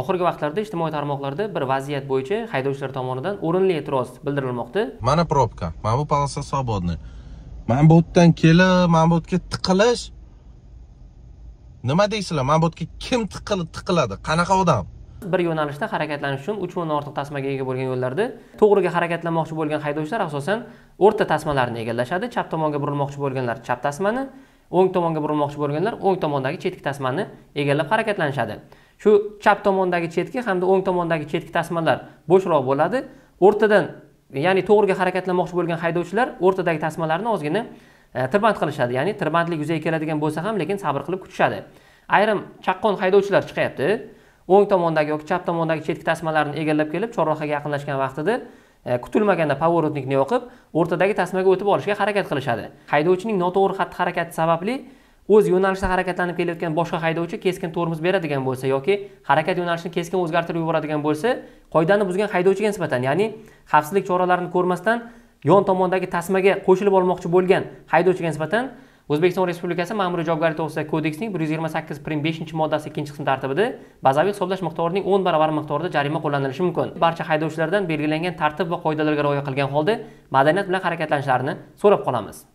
oxirgi vaqtlarda ijtimoiy tarmoqlarda bir vaziyat bo'yicha haydovchilar tomonidan o'rinli e'tiroz bildirilmoqda mana probka mana bu полоса свободный mana bu yerdan kelib mana bu yerga tiqilish nima deysizlar mana bu yerga kim tiqiladi qanaqa odam bir yo'nalishda harakatlanish uchun uch mingdan ortiq tasmaga ega bo'lgan yo'llarda to'g'riga harakatlanmoqchi bo'lgan haydovchilar asosan o'rta tasmalarni egallashadi chap tomonga burilmoqchi bo'lganlar chap tasmani o'ng tomonga burilmoqchi bo'lganlar o'ng tomondagi chetki tasmani egallab harakatlanishadi shu chap tomondagi chetki hamda o'ng tomondagi chetki tasmalar bo'shroq bo'ladi o'rtadan ya'ni to'g'riga harakatlanmoqchi bo'lgan haydovchilar o'rtadagi tasmalarni ozgina e, tirband qilishadi ya'ni tirbandlik yuzaga keladigan bo'lsa ham lekin sabr qilib kutishadi ayrim chaqqon haydovchilar chiqyapti o'ng tomondagi yoki chap tomondagi chetki tasmalarni egallab kelib chorrahaga yaqinlashgan vaqtida e, kutilmaganda pavorotnikni yoqib o'rtadagi tasmaga o'tib olishga harakat qilishadi haydovchining noto'g'ri xatti harakati sababli o'z yo'nalishda harakatlanib kelayotgan boshqa haydovchi keskin tormoz beradigan bo'lsa yoki harakat yo'nalishini keskin o'zgartirib yuboradigan bo'lsa qoidani buzgan haydovchiga nisbatan ya'ni xavfsizlik choralarini ko'rmasdan yon tomondagi tasmaga qo'shilib olmoqchi bo'lgan haydovchiga nisbatan o'zbekiston respublikasi ma'muriy javobgarlik to'g'risidagi kodeksining bir yuz yigirma sakkiz prim beshinchi moddasi ikkinchi qism tartibida bazaviy hisoblash miqdorining o'n barobar miqdorida jarima qo'llanilishi mumkin barcha haydovchilardan belgilangan tartib va qoidalarga rioya qilgan holda madaniyat bilan harakatlanishlarini so'rab qolamiz